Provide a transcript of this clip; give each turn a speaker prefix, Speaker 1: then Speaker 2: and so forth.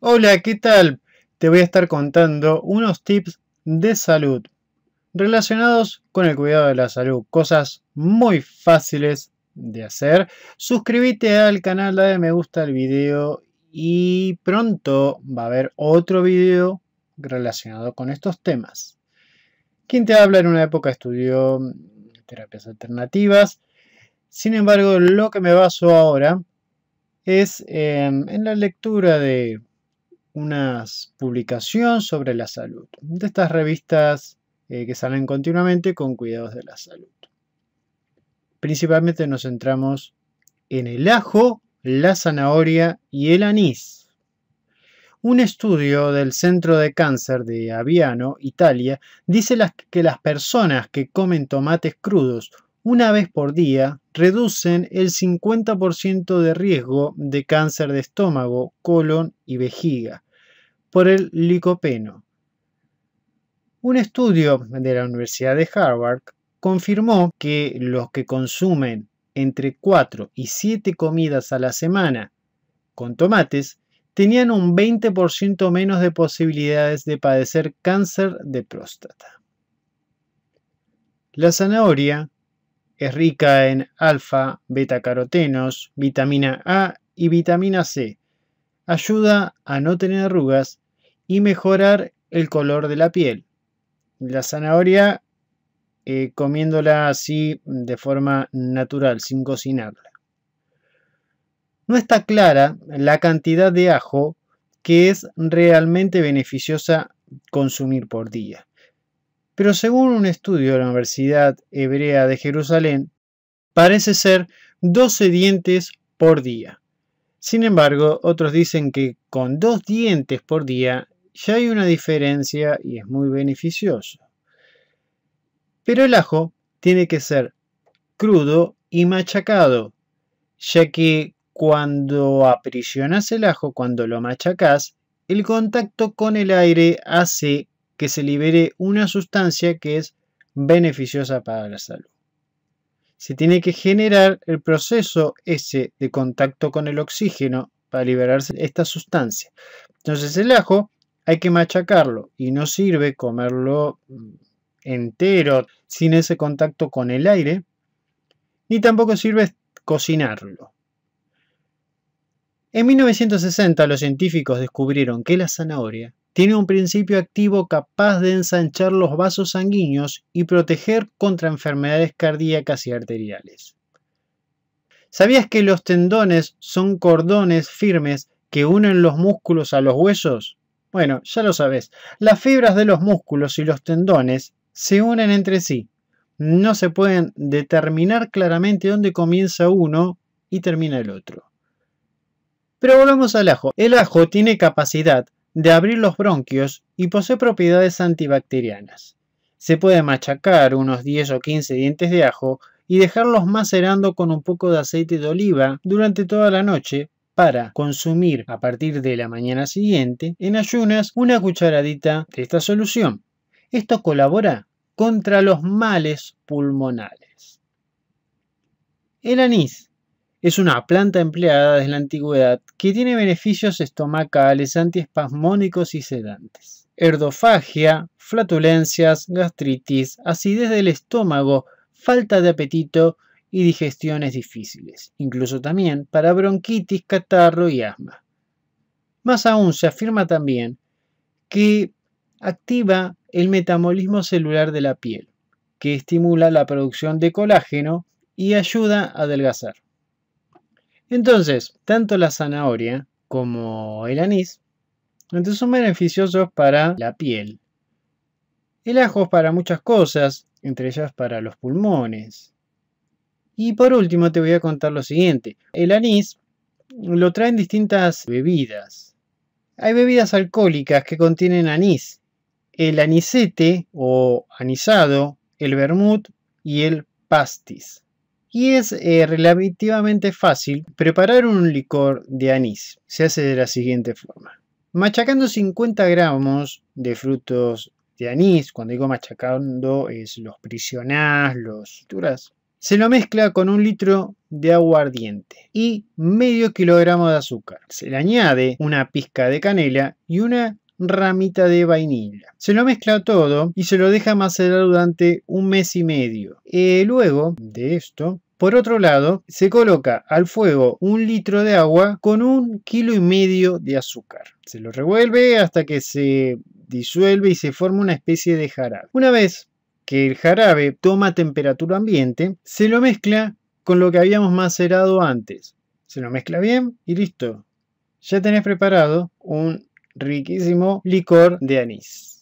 Speaker 1: Hola, ¿qué tal? Te voy a estar contando unos tips de salud relacionados con el cuidado de la salud. Cosas muy fáciles de hacer. Suscríbete al canal, dale me gusta al video y pronto va a haber otro video relacionado con estos temas. Quien te habla en una época estudió terapias alternativas. Sin embargo, lo que me baso ahora es em, en la lectura de unas publicación sobre la salud, de estas revistas eh, que salen continuamente con cuidados de la salud. Principalmente nos centramos en el ajo, la zanahoria y el anís. Un estudio del Centro de Cáncer de Aviano, Italia, dice que las personas que comen tomates crudos una vez por día reducen el 50% de riesgo de cáncer de estómago, colon y vejiga, por el licopeno. Un estudio de la Universidad de Harvard confirmó que los que consumen entre 4 y 7 comidas a la semana con tomates tenían un 20% menos de posibilidades de padecer cáncer de próstata. La zanahoria es rica en alfa, beta carotenos, vitamina A y vitamina C, ayuda a no tener arrugas y mejorar el color de la piel. La zanahoria, eh, comiéndola así de forma natural, sin cocinarla. No está clara la cantidad de ajo que es realmente beneficiosa consumir por día. Pero según un estudio de la Universidad Hebrea de Jerusalén, parece ser 12 dientes por día. Sin embargo, otros dicen que con dos dientes por día ya hay una diferencia y es muy beneficioso. Pero el ajo tiene que ser crudo y machacado, ya que cuando aprisionas el ajo, cuando lo machacas, el contacto con el aire hace que se libere una sustancia que es beneficiosa para la salud se tiene que generar el proceso ese de contacto con el oxígeno para liberarse esta sustancia. Entonces el ajo hay que machacarlo y no sirve comerlo mm, entero sin ese contacto con el aire, ni tampoco sirve cocinarlo. En 1960 los científicos descubrieron que la zanahoria tiene un principio activo capaz de ensanchar los vasos sanguíneos y proteger contra enfermedades cardíacas y arteriales. ¿Sabías que los tendones son cordones firmes que unen los músculos a los huesos? Bueno, ya lo sabes, las fibras de los músculos y los tendones se unen entre sí. No se pueden determinar claramente dónde comienza uno y termina el otro. Pero volvamos al ajo. El ajo tiene capacidad de abrir los bronquios y posee propiedades antibacterianas. Se puede machacar unos 10 o 15 dientes de ajo y dejarlos macerando con un poco de aceite de oliva durante toda la noche para consumir a partir de la mañana siguiente en ayunas una cucharadita de esta solución. Esto colabora contra los males pulmonales. El anís es una planta empleada desde la antigüedad que tiene beneficios estomacales, antiespasmónicos y sedantes. Erdofagia, flatulencias, gastritis, acidez del estómago, falta de apetito y digestiones difíciles, incluso también para bronquitis, catarro y asma. Más aún se afirma también que activa el metabolismo celular de la piel, que estimula la producción de colágeno y ayuda a adelgazar. Entonces, tanto la zanahoria como el anís son beneficiosos para la piel. El ajo es para muchas cosas, entre ellas para los pulmones. Y por último te voy a contar lo siguiente. El anís lo traen distintas bebidas. Hay bebidas alcohólicas que contienen anís. El anisete o anisado, el vermut y el pastis. Y es eh, relativamente fácil preparar un licor de anís. Se hace de la siguiente forma. Machacando 50 gramos de frutos de anís, cuando digo machacando es los prisionás, los turas, se lo mezcla con un litro de aguardiente y medio kilogramo de azúcar. Se le añade una pizca de canela y una ramita de vainilla. Se lo mezcla todo y se lo deja macerar durante un mes y medio. Eh, luego de esto, por otro lado, se coloca al fuego un litro de agua con un kilo y medio de azúcar. Se lo revuelve hasta que se disuelve y se forma una especie de jarabe. Una vez que el jarabe toma temperatura ambiente, se lo mezcla con lo que habíamos macerado antes. Se lo mezcla bien y listo. Ya tenés preparado un riquísimo licor de anís.